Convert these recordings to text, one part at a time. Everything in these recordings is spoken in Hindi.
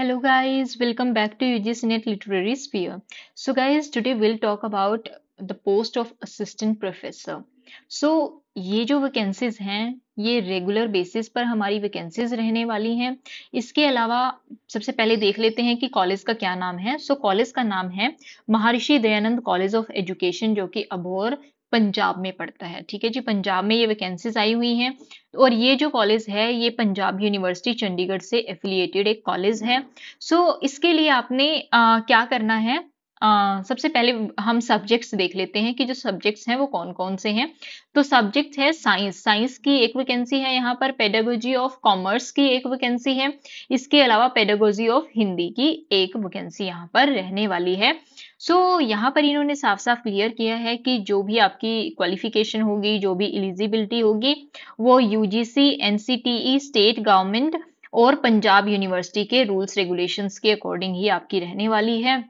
hello guys welcome back to UGC net literary sphere so guys today we'll talk about the post of assistant professor so ये जो वैकेंसीज हैं ये रेगुलर बेसिस पर हमारी वैकेंसीज रहने वाली हैं इसके अलावा सबसे पहले देख लेते हैं कि कॉलेज का क्या नाम है सो so, कॉलेज का नाम है महर्षि दयानंद कॉलेज ऑफ एजुकेशन जो कि अबोर पंजाब में पड़ता है ठीक है जी पंजाब में ये वैकेंसीज आई हुई हैं और ये जो कॉलेज है ये पंजाब यूनिवर्सिटी चंडीगढ़ से एफिलिएटेड एक कॉलेज है सो so, इसके लिए आपने आ, क्या करना है सबसे पहले हम सब्जेक्ट्स देख लेते हैं कि जो सब्जेक्ट्स हैं वो कौन कौन से हैं तो सब्जेक्ट है साइंस साइंस की एक वैकेंसी है यहाँ पर पेडागोजी ऑफ कॉमर्स की एक वैकेंसी है इसके अलावा पेडागोजी ऑफ हिंदी की एक वैकेंसी यहाँ पर रहने वाली है सो so, यहाँ पर इन्होंने साफ साफ क्लियर किया है कि जो भी आपकी क्वालिफिकेशन होगी जो भी एलिजिबिलिटी होगी वो यूजीसी एनसीटीई स्टेट गवर्नमेंट और पंजाब यूनिवर्सिटी के रूल्स रेगुलेशंस के अकॉर्डिंग ही आपकी रहने वाली है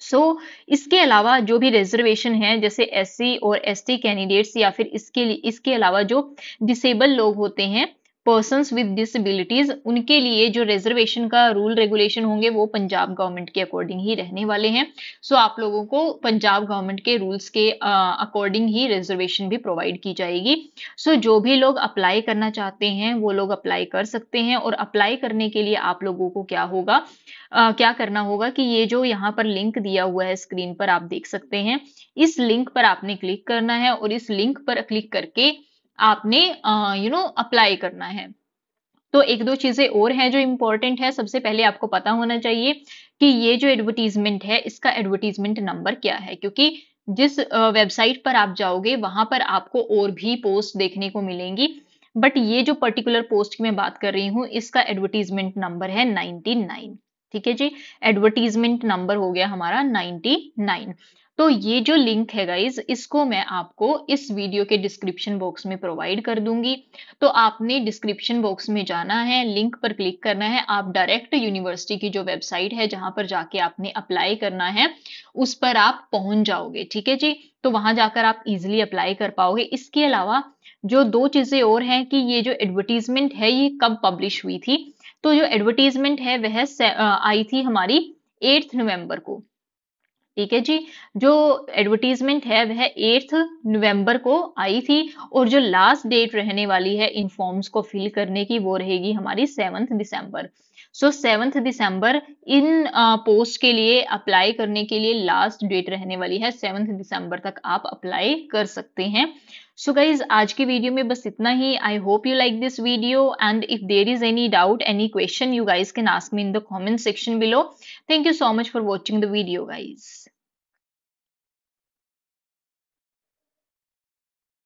सो so, इसके अलावा जो भी रिजर्वेशन है जैसे एससी और एसटी कैंडिडेट्स या फिर इसके लिए इसके अलावा जो डिसेबल लोग होते हैं पर्सन विद डिसबिलिटीज उनके लिए जो रिजर्वेशन का रूल रेगुलेशन होंगे वो पंजाब गवर्नमेंट के अकॉर्डिंग ही रहने वाले हैं सो so, आप लोगों को पंजाब गवर्नमेंट के रूल्स के अकॉर्डिंग ही रिजर्वेशन भी प्रोवाइड की जाएगी सो so, जो भी लोग अप्लाई करना चाहते हैं वो लोग अप्लाई कर सकते हैं और अप्लाई करने के लिए आप लोगों को क्या होगा uh, क्या करना होगा कि ये जो यहाँ पर लिंक दिया हुआ है स्क्रीन पर आप देख सकते हैं इस लिंक पर आपने क्लिक करना है और इस लिंक पर क्लिक करके आपने यू नो अप्लाई करना है तो एक दो चीजें और हैं जो इम्पोर्टेंट है सबसे पहले आपको पता होना चाहिए कि ये जो एडवर्टीजमेंट है इसका एडवर्टीजमेंट नंबर क्या है क्योंकि जिस वेबसाइट पर आप जाओगे वहां पर आपको और भी पोस्ट देखने को मिलेंगी बट ये जो पर्टिकुलर पोस्ट की मैं बात कर रही हूँ इसका एडवर्टीजमेंट नंबर है नाइनटी ठीक है जी एडवर्टीजमेंट नंबर हो गया हमारा 99 तो ये जो लिंक है गाइज इसको मैं आपको इस वीडियो के डिस्क्रिप्शन बॉक्स में प्रोवाइड कर दूंगी तो आपने डिस्क्रिप्शन बॉक्स में जाना है लिंक पर क्लिक करना है आप डायरेक्ट यूनिवर्सिटी की जो वेबसाइट है जहां पर जाके आपने अप्लाई करना है उस पर आप पहुंच जाओगे ठीक है जी तो वहां जाकर आप इजिली अप्लाई कर पाओगे इसके अलावा जो दो चीजें और हैं कि ये जो एडवर्टीजमेंट है ये कब पब्लिश हुई थी तो जो एडवर्टीजमेंट है वह आई थी हमारी एट्थ नवंबर को ठीक है जी जो एडवर्टीजमेंट है वह एट्थ नवंबर को आई थी और जो लास्ट डेट रहने वाली है इन फॉर्म्स को फिल करने की वो रहेगी हमारी सेवन्थ दिसंबर सो सेवन्थ दिसंबर इन पोस्ट के लिए अप्लाई करने के लिए लास्ट डेट रहने वाली है सेवेंथ दिसंबर तक आप अप्लाई कर सकते हैं सो so गाइज आज की वीडियो में बस इतना ही I hope you like this video and if there is any doubt any question you guys can ask me in the comment section below thank you so much for watching the video guys